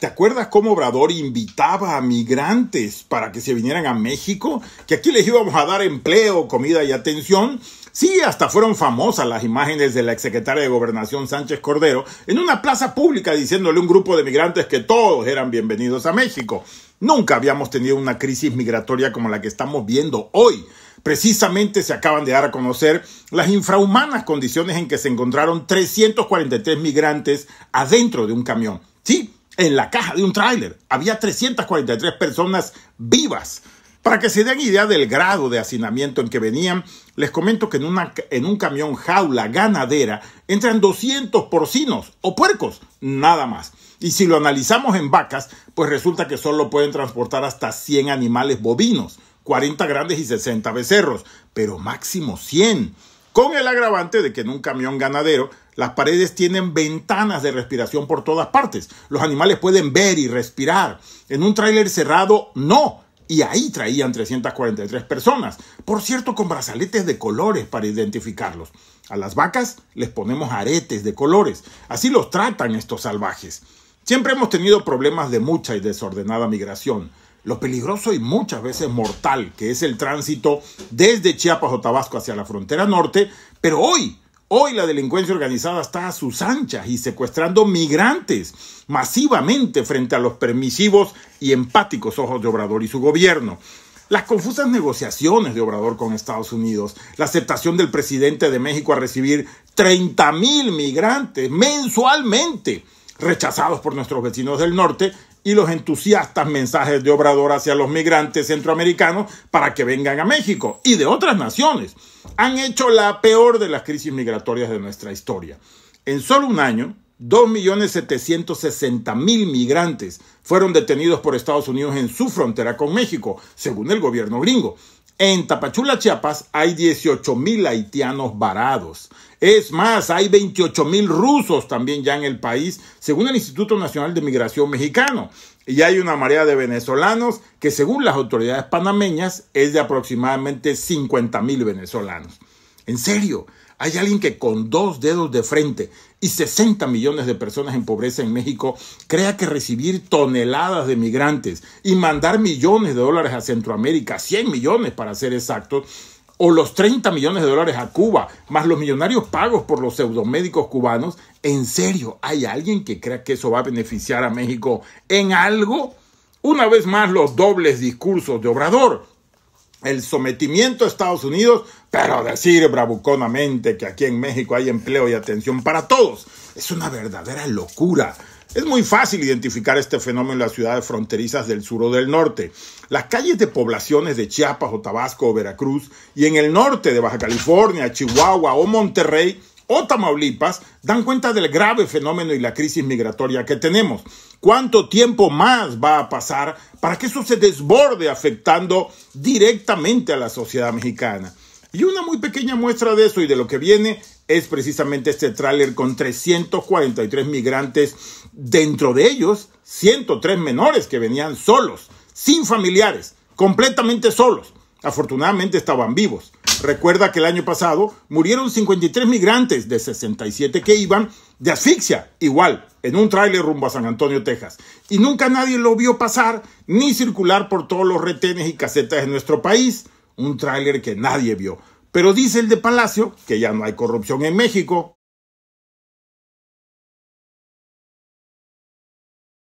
¿Te acuerdas cómo Obrador invitaba a migrantes para que se vinieran a México? Que aquí les íbamos a dar empleo, comida y atención. Sí, hasta fueron famosas las imágenes de la exsecretaria de Gobernación Sánchez Cordero en una plaza pública diciéndole a un grupo de migrantes que todos eran bienvenidos a México. Nunca habíamos tenido una crisis migratoria como la que estamos viendo hoy. Precisamente se acaban de dar a conocer las infrahumanas condiciones en que se encontraron 343 migrantes adentro de un camión. Sí, en la caja de un tráiler. Había 343 personas vivas. Para que se den idea del grado de hacinamiento en que venían, les comento que en, una, en un camión jaula ganadera entran 200 porcinos o puercos, nada más. Y si lo analizamos en vacas, pues resulta que solo pueden transportar hasta 100 animales bovinos, 40 grandes y 60 becerros, pero máximo 100 con el agravante de que en un camión ganadero las paredes tienen ventanas de respiración por todas partes. Los animales pueden ver y respirar. En un tráiler cerrado, no. Y ahí traían 343 personas, por cierto, con brazaletes de colores para identificarlos. A las vacas les ponemos aretes de colores. Así los tratan estos salvajes. Siempre hemos tenido problemas de mucha y desordenada migración lo peligroso y muchas veces mortal que es el tránsito desde Chiapas o Tabasco hacia la frontera norte, pero hoy, hoy la delincuencia organizada está a sus anchas y secuestrando migrantes masivamente frente a los permisivos y empáticos ojos de Obrador y su gobierno. Las confusas negociaciones de Obrador con Estados Unidos, la aceptación del presidente de México a recibir 30 mil migrantes mensualmente rechazados por nuestros vecinos del norte, y los entusiastas mensajes de Obrador hacia los migrantes centroamericanos para que vengan a México y de otras naciones han hecho la peor de las crisis migratorias de nuestra historia. En solo un año, 2.760.000 migrantes fueron detenidos por Estados Unidos en su frontera con México, según el gobierno gringo, en Tapachula, Chiapas, hay 18 mil haitianos varados. Es más, hay 28 mil rusos también ya en el país, según el Instituto Nacional de Migración Mexicano. Y hay una marea de venezolanos que, según las autoridades panameñas, es de aproximadamente 50 mil venezolanos. En serio, hay alguien que con dos dedos de frente y 60 millones de personas en pobreza en México crea que recibir toneladas de migrantes y mandar millones de dólares a Centroamérica, 100 millones para ser exactos, o los 30 millones de dólares a Cuba, más los millonarios pagos por los pseudomédicos cubanos, ¿en serio hay alguien que crea que eso va a beneficiar a México en algo? Una vez más los dobles discursos de Obrador el sometimiento a Estados Unidos, pero decir bravuconamente que aquí en México hay empleo y atención para todos es una verdadera locura. Es muy fácil identificar este fenómeno en las ciudades fronterizas del sur o del norte. Las calles de poblaciones de Chiapas o Tabasco o Veracruz y en el norte de Baja California, Chihuahua o Monterrey o Tamaulipas dan cuenta del grave fenómeno y la crisis migratoria que tenemos. ¿Cuánto tiempo más va a pasar para que eso se desborde afectando directamente a la sociedad mexicana? Y una muy pequeña muestra de eso y de lo que viene es precisamente este tráiler con 343 migrantes, dentro de ellos 103 menores que venían solos, sin familiares, completamente solos. Afortunadamente estaban vivos. Recuerda que el año pasado murieron 53 migrantes de 67 que iban de asfixia, igual, en un tráiler rumbo a San Antonio, Texas. Y nunca nadie lo vio pasar ni circular por todos los retenes y casetas de nuestro país. Un tráiler que nadie vio. Pero dice el de Palacio que ya no hay corrupción en México.